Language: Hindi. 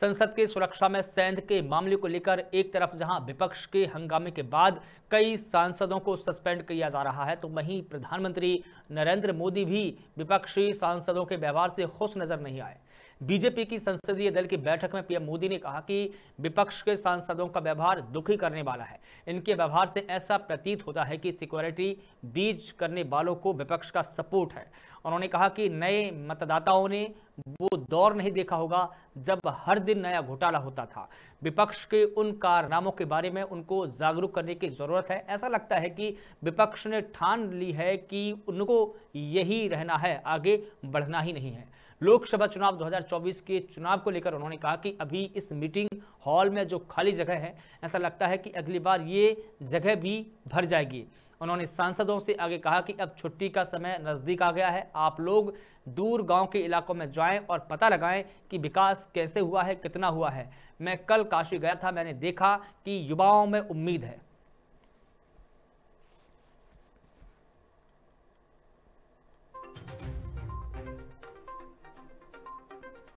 संसद के सुरक्षा में सैंध के मामले को लेकर एक तरफ जहां विपक्ष के हंगामे के बाद कई सांसदों को सस्पेंड किया जा रहा है तो वहीं प्रधानमंत्री नरेंद्र मोदी भी विपक्षी सांसदों के व्यवहार से खुश नजर नहीं आए बीजेपी की संसदीय दल की बैठक में पीएम मोदी ने कहा कि विपक्ष के सांसदों का व्यवहार दुखी करने वाला है इनके व्यवहार से ऐसा प्रतीत होता है कि सिक्योरिटी बीज करने वालों को विपक्ष का सपोर्ट है उन्होंने कहा कि नए मतदाताओं ने वो दौर नहीं देखा होगा जब हर दिन नया घोटाला होता था विपक्ष के उन कारनामों के बारे में उनको जागरूक करने की ज़रूरत है ऐसा लगता है कि विपक्ष ने ठान ली है कि उनको यही रहना है आगे बढ़ना ही नहीं है लोकसभा चुनाव 2024 के चुनाव को लेकर उन्होंने कहा कि अभी इस मीटिंग हॉल में जो खाली जगह है ऐसा लगता है कि अगली बार ये जगह भी भर जाएगी उन्होंने सांसदों से आगे कहा कि अब छुट्टी का समय नज़दीक आ गया है आप लोग दूर गांव के इलाकों में जाएं और पता लगाएं कि विकास कैसे हुआ है कितना हुआ है मैं कल काशी गया था मैंने देखा कि युवाओं में उम्मीद है